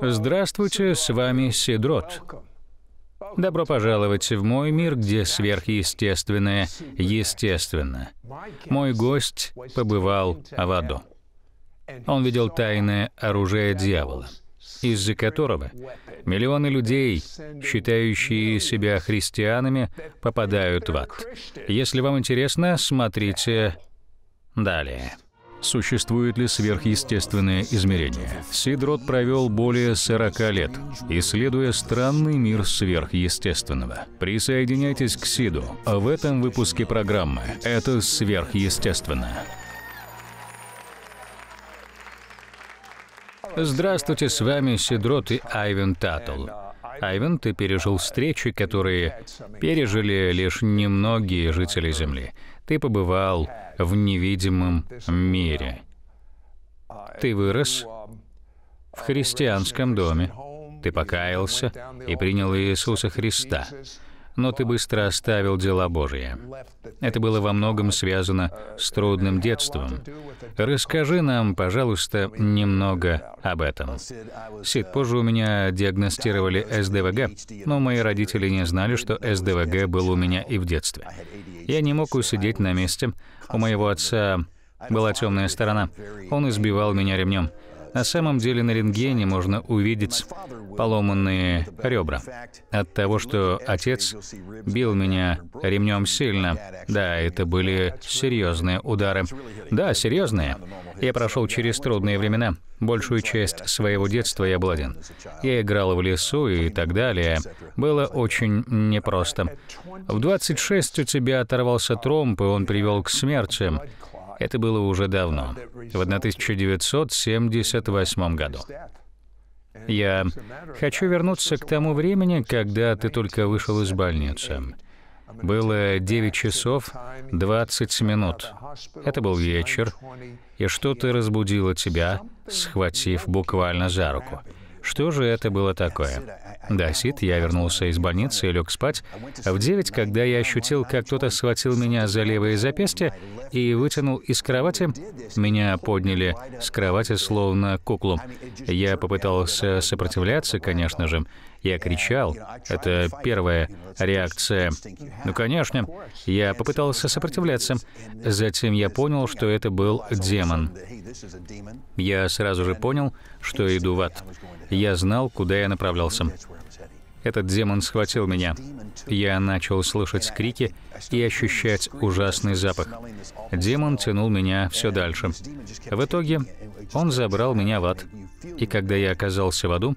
Здравствуйте, с вами Сидрот. Добро пожаловать в мой мир, где сверхъестественное естественно. Мой гость побывал в аду. Он видел тайное оружие дьявола, из-за которого миллионы людей, считающие себя христианами, попадают в ад. Если вам интересно, смотрите далее существует ли сверхъестественное измерение. Сидрот провел более 40 лет, исследуя странный мир сверхъестественного. Присоединяйтесь к Сиду в этом выпуске программы «Это сверхъестественно». Здравствуйте, с вами Сидрот и Айвен Татл. Айвен, ты пережил встречи, которые пережили лишь немногие жители Земли. Ты побывал в невидимом мире. Ты вырос в христианском доме. Ты покаялся и принял Иисуса Христа но ты быстро оставил дела Божьи. Это было во многом связано с трудным детством. Расскажи нам, пожалуйста, немного об этом. Сид, позже у меня диагностировали СДВГ, но мои родители не знали, что СДВГ был у меня и в детстве. Я не мог усидеть на месте. У моего отца была темная сторона. Он избивал меня ремнем. На самом деле на рентгене можно увидеть поломанные ребра. От того, что отец бил меня ремнем сильно. Да, это были серьезные удары. Да, серьезные. Я прошел через трудные времена. Большую часть своего детства я был один. Я играл в лесу и так далее. Было очень непросто. В 26 у тебя оторвался тромб, и он привел к смерти. Это было уже давно, в 1978 году. Я хочу вернуться к тому времени, когда ты только вышел из больницы. Было 9 часов 20 минут. Это был вечер, и что-то разбудило тебя, схватив буквально за руку. Что же это было такое? Да, Сид, я вернулся из больницы и лег спать. В 9, когда я ощутил, как кто-то схватил меня за левое запястье и вытянул из кровати, меня подняли с кровати словно куклу. Я попытался сопротивляться, конечно же, я кричал. Это первая реакция. Ну, конечно, я попытался сопротивляться. Затем я понял, что это был демон. Я сразу же понял, что иду в ад. Я знал, куда я направлялся. Этот демон схватил меня. Я начал слышать крики и ощущать ужасный запах. Демон тянул меня все дальше. В итоге он забрал меня в ад. И когда я оказался в аду,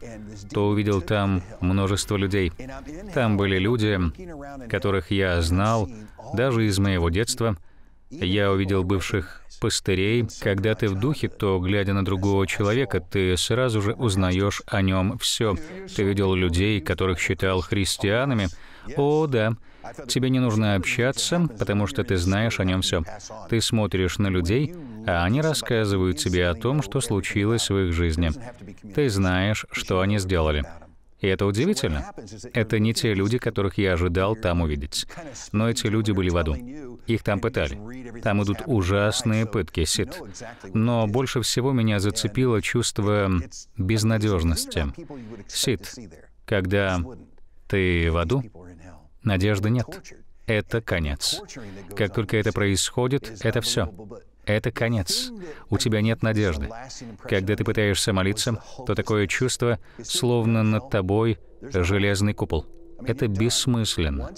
то увидел там множество людей. Там были люди, которых я знал даже из моего детства. Я увидел бывших пастырей. Когда ты в духе, то, глядя на другого человека, ты сразу же узнаешь о нем все. Ты видел людей, которых считал христианами. О, да. Тебе не нужно общаться, потому что ты знаешь о нем все. Ты смотришь на людей, а они рассказывают тебе о том, что случилось в их жизни. Ты знаешь, что они сделали. И это удивительно. Это не те люди, которых я ожидал там увидеть. Но эти люди были в аду. Их там пытали. Там идут ужасные пытки, Сид. Но больше всего меня зацепило чувство безнадежности. Сид, когда ты в аду, надежды нет. Это конец. Как только это происходит, это все. Это конец. У тебя нет надежды. Когда ты пытаешься молиться, то такое чувство, словно над тобой железный купол. Это бессмысленно.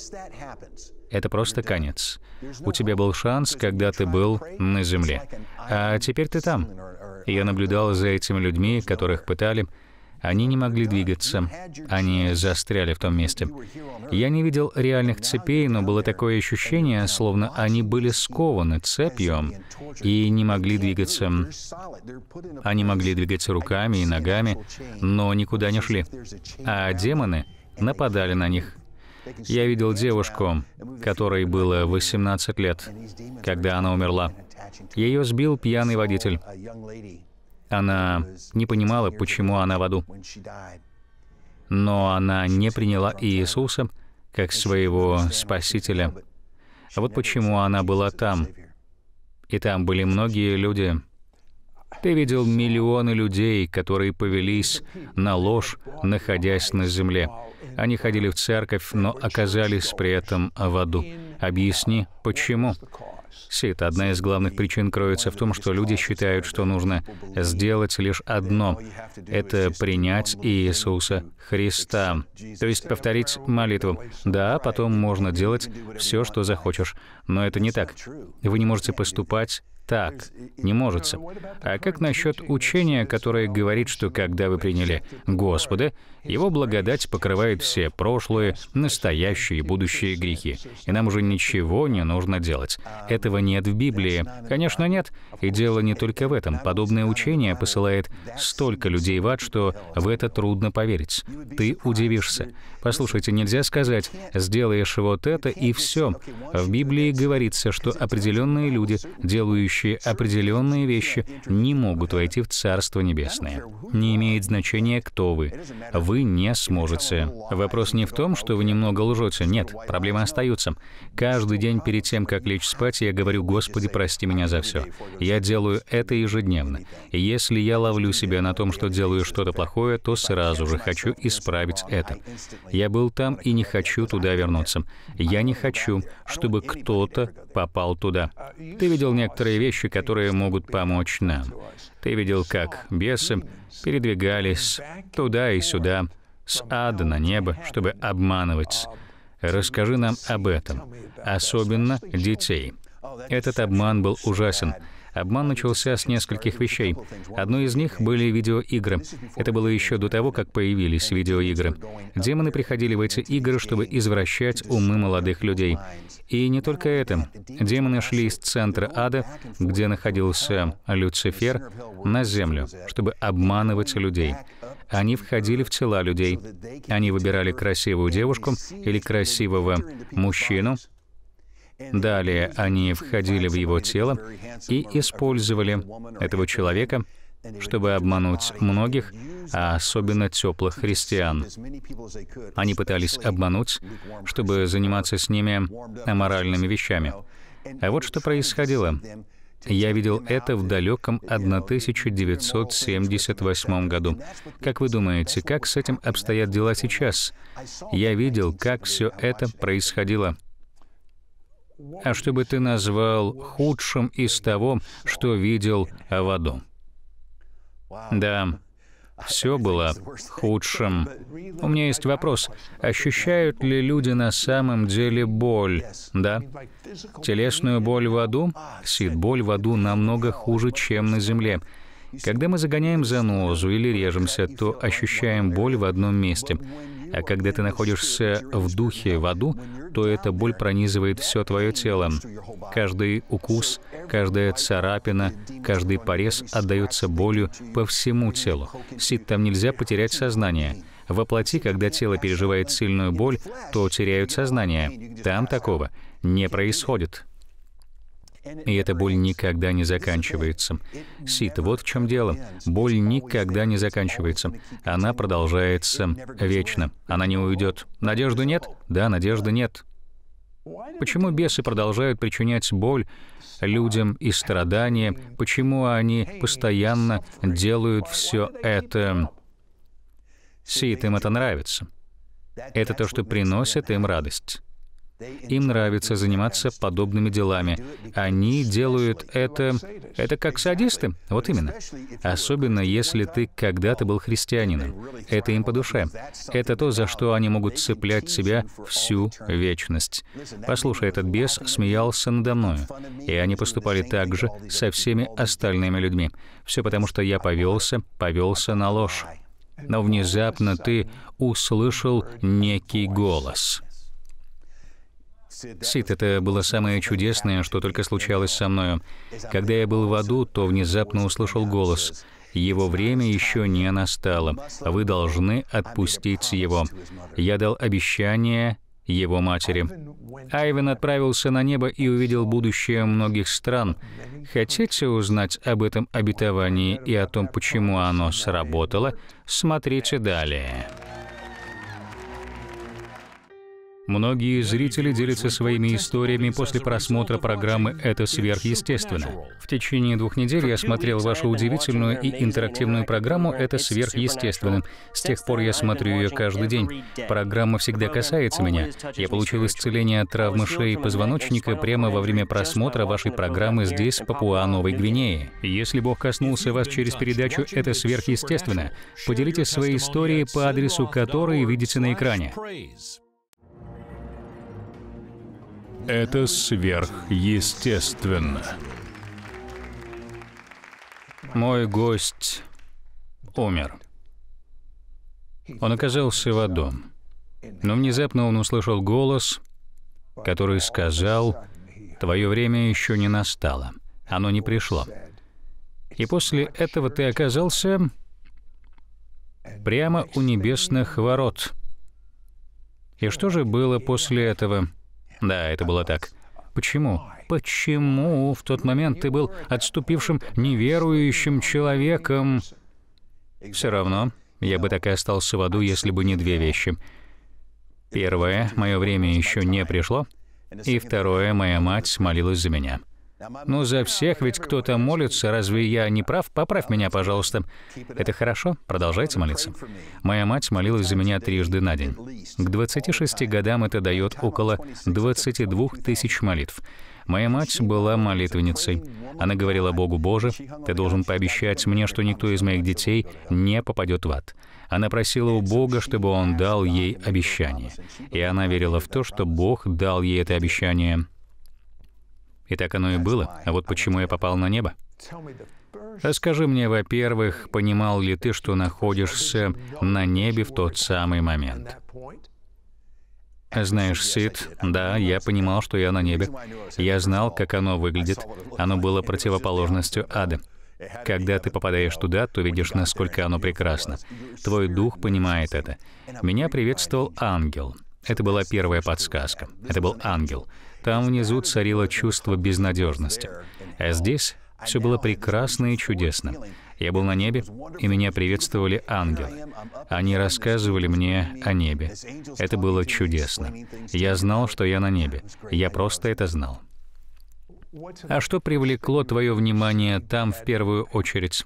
Это просто конец. У тебя был шанс, когда ты был на земле. А теперь ты там. Я наблюдал за этими людьми, которых пытали, они не могли двигаться. Они застряли в том месте. Я не видел реальных цепей, но было такое ощущение, словно они были скованы цепью и не могли двигаться. Они могли двигаться руками и ногами, но никуда не шли. А демоны нападали на них. Я видел девушку, которой было 18 лет, когда она умерла. Ее сбил пьяный водитель. Она не понимала, почему она в аду. Но она не приняла Иисуса как своего Спасителя. вот почему она была там. И там были многие люди. Ты видел миллионы людей, которые повелись на ложь, находясь на земле. Они ходили в церковь, но оказались при этом в аду. Объясни, почему? Сид, одна из главных причин кроется в том, что люди считают, что нужно сделать лишь одно — это принять Иисуса Христа, то есть повторить молитву. Да, потом можно делать все, что захочешь, но это не так. Вы не можете поступать так, не может. А как насчет учения, которое говорит, что когда вы приняли Господа, Его благодать покрывает все прошлые, настоящие и будущие грехи, и нам уже ничего не нужно делать. Этого нет в Библии. Конечно, нет. И дело не только в этом. Подобное учение посылает столько людей в ад, что в это трудно поверить. Ты удивишься. Послушайте, нельзя сказать, сделаешь вот это и все. В Библии говорится, что определенные люди, делающие верующие определенные вещи не могут войти в Царство Небесное. Не имеет значения, кто вы. Вы не сможете. Вопрос не в том, что вы немного лжете. Нет, проблемы остаются. Каждый день перед тем, как лечь спать, я говорю, «Господи, прости меня за все». Я делаю это ежедневно. Если я ловлю себя на том, что делаю что-то плохое, то сразу же хочу исправить это. Я был там и не хочу туда вернуться. Я не хочу, чтобы кто-то попал туда. Ты видел некоторые вещи, которые могут помочь нам. Ты видел, как бесы передвигались туда и сюда, с ада на небо, чтобы обманывать. Расскажи нам об этом, особенно детей. Этот обман был ужасен. Обман начался с нескольких вещей. Одной из них были видеоигры. Это было еще до того, как появились видеоигры. Демоны приходили в эти игры, чтобы извращать умы молодых людей. И не только это. Демоны шли из центра ада, где находился Люцифер, на землю, чтобы обманывать людей. Они входили в тела людей. Они выбирали красивую девушку или красивого мужчину, Далее они входили в его тело и использовали этого человека, чтобы обмануть многих, а особенно теплых христиан. Они пытались обмануть, чтобы заниматься с ними аморальными вещами. А вот что происходило. Я видел это в далеком 1978 году. Как вы думаете, как с этим обстоят дела сейчас? Я видел, как все это происходило а чтобы ты назвал худшим из того, что видел в аду. Да, все было худшим. У меня есть вопрос. Ощущают ли люди на самом деле боль? Да. Телесную боль в аду? Сид, боль в аду намного хуже, чем на земле. Когда мы загоняем занозу или режемся, то ощущаем боль в одном месте. А когда ты находишься в духе, в аду, то эта боль пронизывает все твое тело. Каждый укус, каждая царапина, каждый порез отдается болью по всему телу. Сид, там нельзя потерять сознание. Во плоти, когда тело переживает сильную боль, то теряют сознание. Там такого не происходит. И эта боль никогда не заканчивается. Сид, вот в чем дело. Боль никогда не заканчивается. Она продолжается вечно. Она не уйдет. Надежды нет? Да, надежды нет. Почему бесы продолжают причинять боль людям и страдания? Почему они постоянно делают все это? Сид, им это нравится. Это то, что приносит им радость. Им нравится заниматься подобными делами. Они делают это... Это как садисты? Вот именно. Особенно если ты когда-то был христианином. Это им по душе. Это то, за что они могут цеплять себя всю вечность. Послушай, этот бес смеялся надо мною. И они поступали так же со всеми остальными людьми. Все потому, что я повелся, повелся на ложь. Но внезапно ты услышал некий голос. Сид, это было самое чудесное, что только случалось со мною. Когда я был в аду, то внезапно услышал голос. Его время еще не настало. Вы должны отпустить его. Я дал обещание его матери. Айвен отправился на небо и увидел будущее многих стран. Хотите узнать об этом обетовании и о том, почему оно сработало? Смотрите далее. Многие зрители делятся своими историями после просмотра программы «Это сверхъестественно». В течение двух недель я смотрел вашу удивительную и интерактивную программу «Это сверхъестественно». С тех пор я смотрю ее каждый день. Программа всегда касается меня. Я получил исцеление от травмы шеи и позвоночника прямо во время просмотра вашей программы здесь, в Папуа-Новой Гвинее. Если Бог коснулся вас через передачу «Это сверхъестественно», поделитесь своей историей по адресу, который видите на экране. Это сверхъестественно. Мой гость умер. Он оказался в Адон. Но внезапно он услышал голос, который сказал, «Твое время еще не настало, оно не пришло». И после этого ты оказался прямо у небесных ворот. И что же было после этого? Да, это было так. Почему? Почему в тот момент ты был отступившим неверующим человеком? Все равно я бы так и остался в аду, если бы не две вещи. Первое, мое время еще не пришло. И второе, моя мать молилась за меня. Ну, за всех ведь кто-то молится, разве я не прав? Поправь меня, пожалуйста. Это хорошо, продолжайте молиться. Моя мать молилась за меня трижды на день. К 26 годам это дает около 22 тысяч молитв. Моя мать была молитвенницей. Она говорила Богу, «Боже, ты должен пообещать мне, что никто из моих детей не попадет в ад». Она просила у Бога, чтобы Он дал ей обещание. И она верила в то, что Бог дал ей это обещание и так оно и было. А вот почему я попал на небо. Расскажи мне, во-первых, понимал ли ты, что находишься на небе в тот самый момент? Знаешь, Сид, да, я понимал, что я на небе. Я знал, как оно выглядит. Оно было противоположностью ада. Когда ты попадаешь туда, то видишь, насколько оно прекрасно. Твой дух понимает это. Меня приветствовал ангел. Это была первая подсказка. Это был ангел. Там внизу царило чувство безнадежности. А здесь все было прекрасно и чудесно. Я был на небе, и меня приветствовали ангелы. Они рассказывали мне о небе. Это было чудесно. Я знал, что я на небе. Я просто это знал. А что привлекло твое внимание там в первую очередь?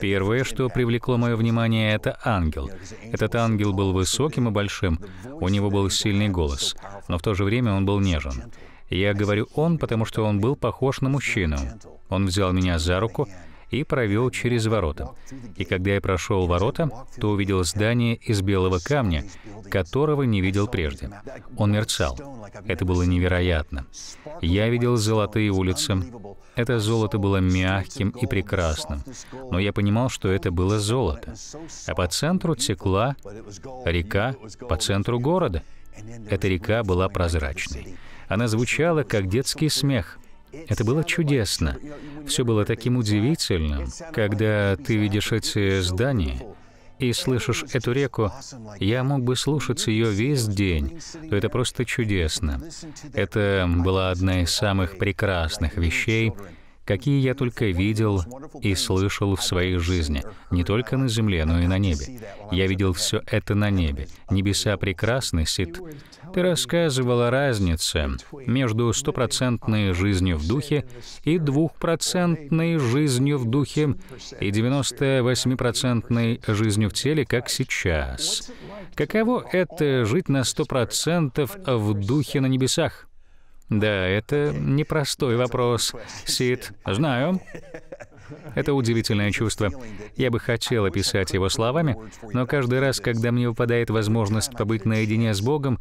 Первое, что привлекло мое внимание, это ангел. Этот ангел был высоким и большим, у него был сильный голос, но в то же время он был нежен. Я говорю «он», потому что он был похож на мужчину. Он взял меня за руку, и провел через ворота. И когда я прошел ворота, то увидел здание из белого камня, которого не видел прежде. Он мерцал. Это было невероятно. Я видел золотые улицы. Это золото было мягким и прекрасным, но я понимал, что это было золото. А по центру текла река по центру города. Эта река была прозрачной. Она звучала, как детский смех. Это было чудесно. Все было таким удивительным, когда ты видишь эти здания и слышишь эту реку, я мог бы слушать ее весь день, то это просто чудесно. Это была одна из самых прекрасных вещей, какие я только видел и слышал в своей жизни, не только на земле, но и на небе. Я видел все это на небе. Небеса прекрасны, Сид. Ты рассказывала разнице между стопроцентной жизнью в духе и двухпроцентной жизнью в духе и 98-процентной жизнью в теле, как сейчас. Каково это — жить на 100% в духе на небесах? Да, это непростой вопрос, Сид. Знаю. Это удивительное чувство. Я бы хотел описать его словами, но каждый раз, когда мне выпадает возможность побыть наедине с Богом,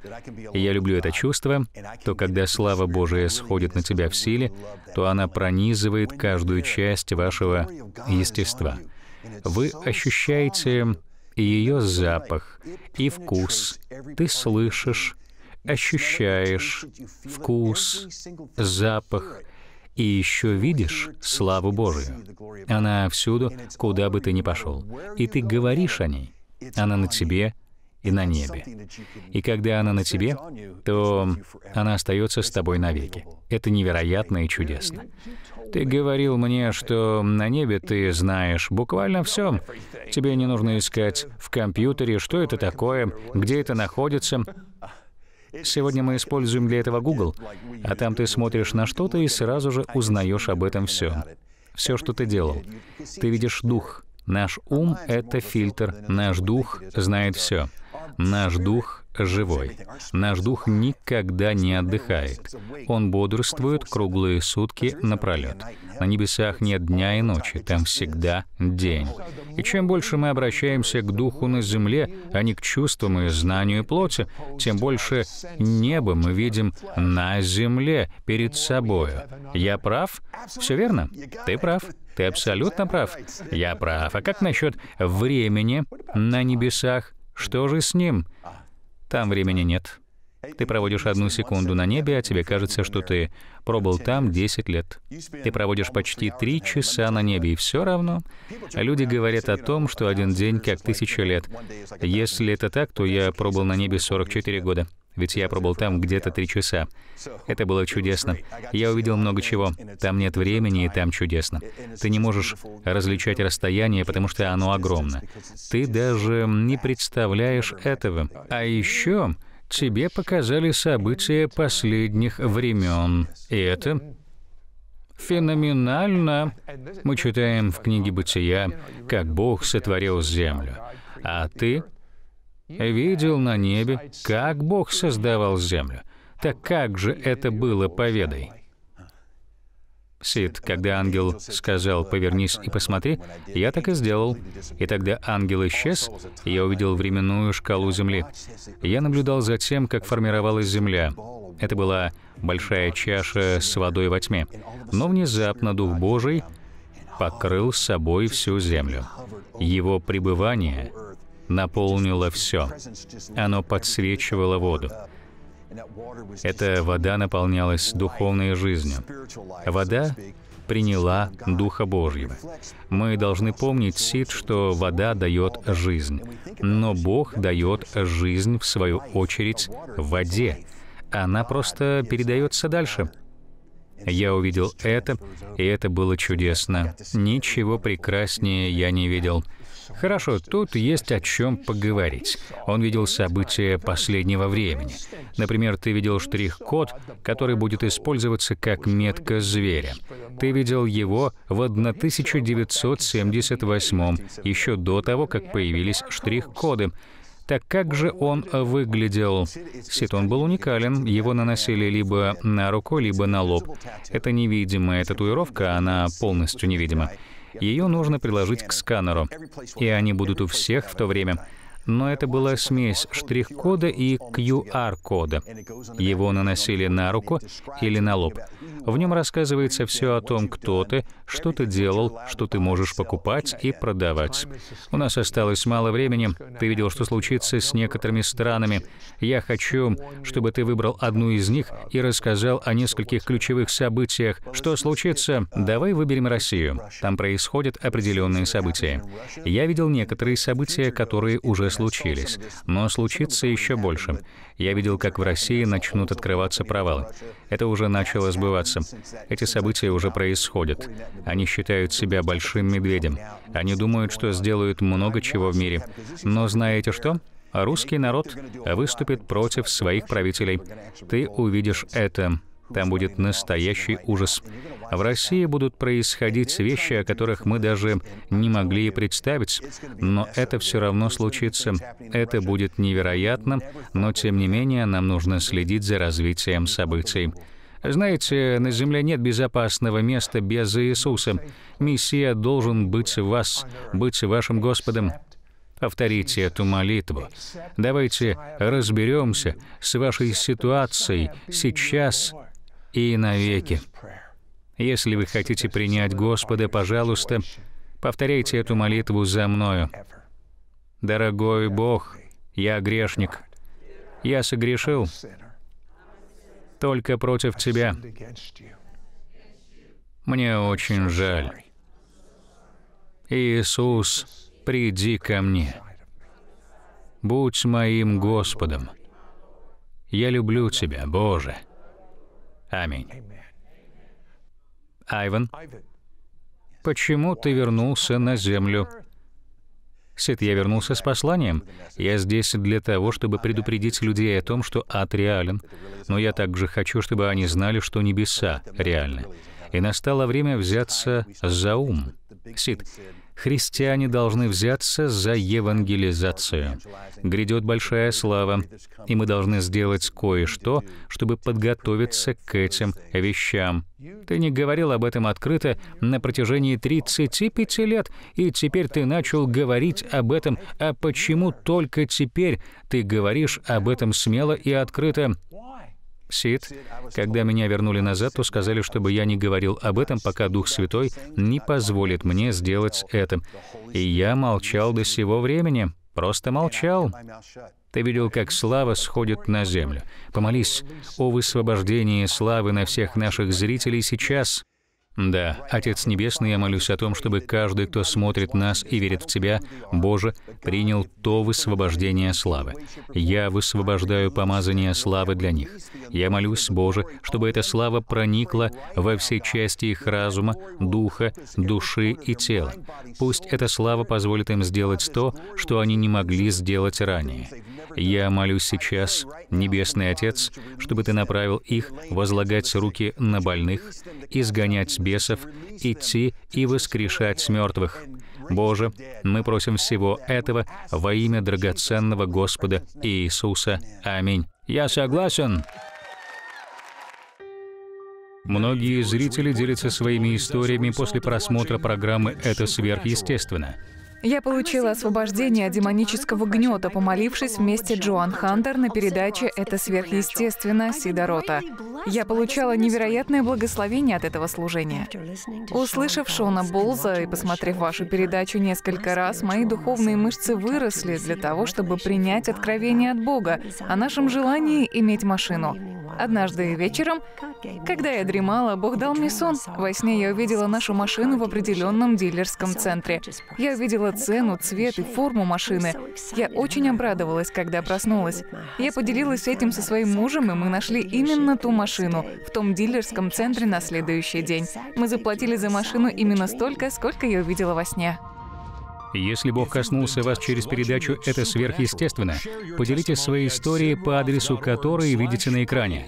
и я люблю это чувство, то когда слава Божия сходит на тебя в силе, то она пронизывает каждую часть вашего естества. Вы ощущаете ее запах и вкус. Ты слышишь, ощущаешь вкус, запах — и еще видишь славу Божию. Она всюду, куда бы ты ни пошел. И ты говоришь о ней. Она на тебе и на небе. И когда она на тебе, то она остается с тобой навеки. Это невероятно и чудесно. Ты говорил мне, что на небе ты знаешь буквально все. Тебе не нужно искать в компьютере, что это такое, где это находится. Сегодня мы используем для этого Google, а там ты смотришь на что-то и сразу же узнаешь об этом все. Все, что ты делал. Ты видишь дух. Наш ум — это фильтр. Наш дух знает все. Наш дух живой. Наш дух никогда не отдыхает. Он бодрствует круглые сутки напролет. На небесах нет дня и ночи, там всегда день. И чем больше мы обращаемся к духу на земле, а не к чувствам и знанию плоти, тем больше неба мы видим на земле перед собой. Я прав? Все верно? Ты прав. Ты абсолютно прав. Я прав. А как насчет времени на небесах? Что же с ним? Там времени нет. Ты проводишь одну секунду на небе, а тебе кажется, что ты пробыл там 10 лет. Ты проводишь почти три часа на небе, и все равно люди говорят о том, что один день как тысяча лет. Если это так, то я пробыл на небе 44 года. Ведь я пробыл там где-то три часа. Это было чудесно. Я увидел много чего. Там нет времени, и там чудесно. Ты не можешь различать расстояние, потому что оно огромно. Ты даже не представляешь этого. А еще тебе показали события последних времен. И это феноменально. Мы читаем в книге «Бытия», как Бог сотворил землю. А ты видел на небе, как Бог создавал землю. Так как же это было, поведай. Сид, когда ангел сказал «повернись и посмотри», я так и сделал. И тогда ангел исчез, и я увидел временную шкалу Земли. Я наблюдал за тем, как формировалась Земля. Это была большая чаша с водой во тьме. Но внезапно Дух Божий покрыл собой всю Землю. Его пребывание наполнило все. Оно подсвечивало воду. Эта вода наполнялась духовной жизнью. Вода приняла Духа Божьего. Мы должны помнить, Сид, что вода дает жизнь, но Бог дает жизнь, в свою очередь, в воде. Она просто передается дальше. Я увидел это, и это было чудесно. Ничего прекраснее я не видел. Хорошо, тут есть о чем поговорить. Он видел события последнего времени. Например, ты видел штрих-код, который будет использоваться как метка зверя. Ты видел его в 1978 еще до того, как появились штрих-коды. Так как же он выглядел? Сетон был уникален. Его наносили либо на руку, либо на лоб. Это невидимая татуировка, она полностью невидима. Ее нужно приложить к сканеру. И они будут у всех в то время но это была смесь штрих-кода и QR-кода. Его наносили на руку или на лоб. В нем рассказывается все о том, кто ты, что ты делал, что ты можешь покупать и продавать. У нас осталось мало времени. Ты видел, что случится с некоторыми странами. Я хочу, чтобы ты выбрал одну из них и рассказал о нескольких ключевых событиях. Что случится? Давай выберем Россию. Там происходят определенные события. Я видел некоторые события, которые уже случились случились, но случится еще больше. Я видел, как в России начнут открываться провалы. Это уже начало сбываться. Эти события уже происходят. Они считают себя большим медведем. Они думают, что сделают много чего в мире. Но знаете что? Русский народ выступит против своих правителей. Ты увидишь это. Там будет настоящий ужас. В России будут происходить вещи, о которых мы даже не могли представить, но это все равно случится. Это будет невероятно, но тем не менее нам нужно следить за развитием событий. Знаете, на земле нет безопасного места без Иисуса. Мессия должен быть в вас, быть вашим Господом. Повторите эту молитву. Давайте разберемся с вашей ситуацией сейчас и навеки. Если вы хотите принять Господа, пожалуйста, повторяйте эту молитву за мною. «Дорогой Бог, я грешник. Я согрешил только против Тебя. Мне очень жаль. Иисус, приди ко мне. Будь моим Господом. Я люблю Тебя, Боже». Аминь. Айван, почему ты вернулся на землю? Сид, я вернулся с посланием. Я здесь для того, чтобы предупредить людей о том, что ад реален. Но я также хочу, чтобы они знали, что небеса реальны. И настало время взяться за ум. Сид, христиане должны взяться за евангелизацию. Грядет большая слава, и мы должны сделать кое-что, чтобы подготовиться к этим вещам. Ты не говорил об этом открыто на протяжении 35 лет, и теперь ты начал говорить об этом, а почему только теперь ты говоришь об этом смело и открыто? Сид, когда меня вернули назад, то сказали, чтобы я не говорил об этом, пока Дух Святой не позволит мне сделать это. И я молчал до сего времени, просто молчал. Ты видел, как слава сходит на землю. Помолись о высвобождении славы на всех наших зрителей сейчас. Да, Отец Небесный, я молюсь о том, чтобы каждый, кто смотрит нас и верит в Тебя, Боже, принял то высвобождение славы. Я высвобождаю помазание славы для них. Я молюсь, Боже, чтобы эта слава проникла во все части их разума, духа, души и тела. Пусть эта слава позволит им сделать то, что они не могли сделать ранее. Я молюсь сейчас, Небесный Отец, чтобы Ты направил их возлагать руки на больных, изгонять бесов, идти и воскрешать с мертвых. Боже, мы просим всего этого во имя драгоценного Господа Иисуса. Аминь. Я согласен. Многие зрители делятся своими историями после просмотра программы «Это сверхъестественно». Я получила освобождение от демонического гнета, помолившись вместе Джоан Хантер на передаче «Это сверхъестественно» Сида Рота. Я получала невероятное благословение от этого служения. Услышав Шона Болза и посмотрев вашу передачу несколько раз, мои духовные мышцы выросли для того, чтобы принять откровение от Бога о нашем желании иметь машину. Однажды вечером, когда я дремала, Бог дал мне сон. Во сне я увидела нашу машину в определенном дилерском центре. Я увидела цену, цвет и форму машины. Я очень обрадовалась, когда проснулась. Я поделилась этим со своим мужем, и мы нашли именно ту машину в том дилерском центре на следующий день. Мы заплатили за машину именно столько, сколько я увидела во сне. Если Бог коснулся вас через передачу «Это сверхъестественно», поделитесь своей историей по адресу который видите на экране.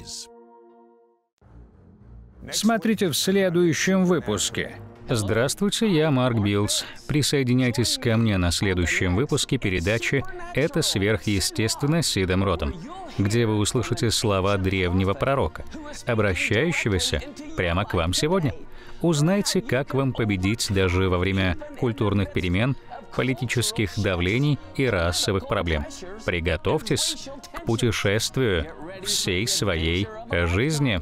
Смотрите в следующем выпуске. Здравствуйте, я Марк Биллс. Присоединяйтесь ко мне на следующем выпуске передачи «Это сверхъестественно» с Сидом Ротом, где вы услышите слова древнего пророка, обращающегося прямо к вам сегодня. Узнайте, как вам победить даже во время культурных перемен, политических давлений и расовых проблем. Приготовьтесь к путешествию всей своей жизни.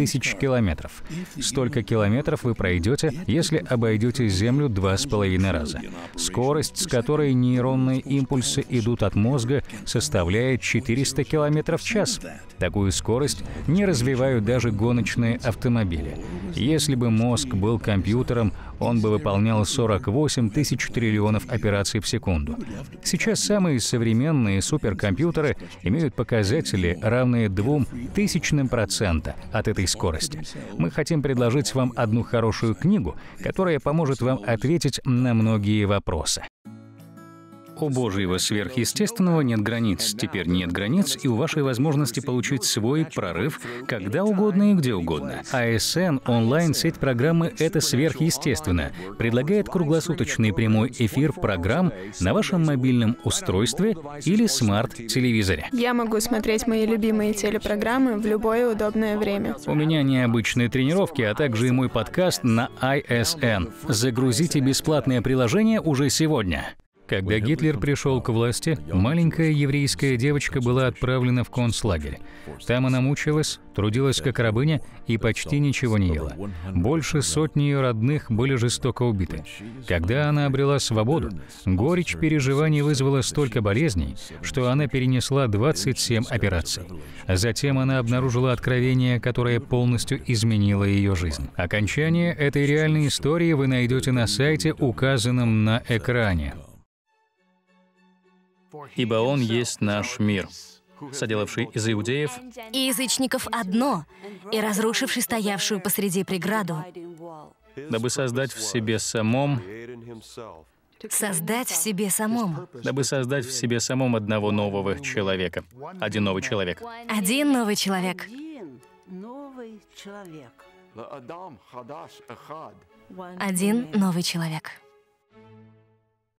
тысяч километров. Столько километров вы пройдете, если обойдете Землю два с половиной раза. Скорость, с которой нейронные импульсы идут от мозга, составляет 400 километров в час. Такую скорость не развивают даже гоночные автомобили. Если бы мозг был компьютером, он бы выполнял 48 тысяч триллионов операций в секунду. Сейчас самые современные суперкомпьютеры имеют показатели, равные двум тысячным процента от этой скорости. Мы хотим предложить вам одну хорошую книгу, которая поможет вам ответить на многие вопросы у Божьего сверхъестественного нет границ. Теперь нет границ и у вашей возможности получить свой прорыв когда угодно и где угодно. ASN, а онлайн-сеть программы «Это сверхъестественно», предлагает круглосуточный прямой эфир программ на вашем мобильном устройстве или смарт-телевизоре. Я могу смотреть мои любимые телепрограммы в любое удобное время. У меня необычные тренировки, а также и мой подкаст на ISN. Загрузите бесплатное приложение уже сегодня. Когда Гитлер пришел к власти, маленькая еврейская девочка была отправлена в концлагерь. Там она мучилась, трудилась э, как рабыня э, и почти ничего не ела. Больше сотни ее родных были жестоко убиты. Когда она обрела свободу, горечь переживаний вызвала столько болезней, что она перенесла 27 операций. Затем она обнаружила откровение, которое полностью изменило ее жизнь. Окончание этой реальной истории вы найдете на сайте, указанном на экране ибо Он есть наш мир, соделавший из иудеев и язычников одно, и разрушивший стоявшую посреди преграду, дабы создать в себе самом создать в себе самом. Дабы создать в себе самом одного нового человека. Один новый человек. Один новый человек. Один новый человек.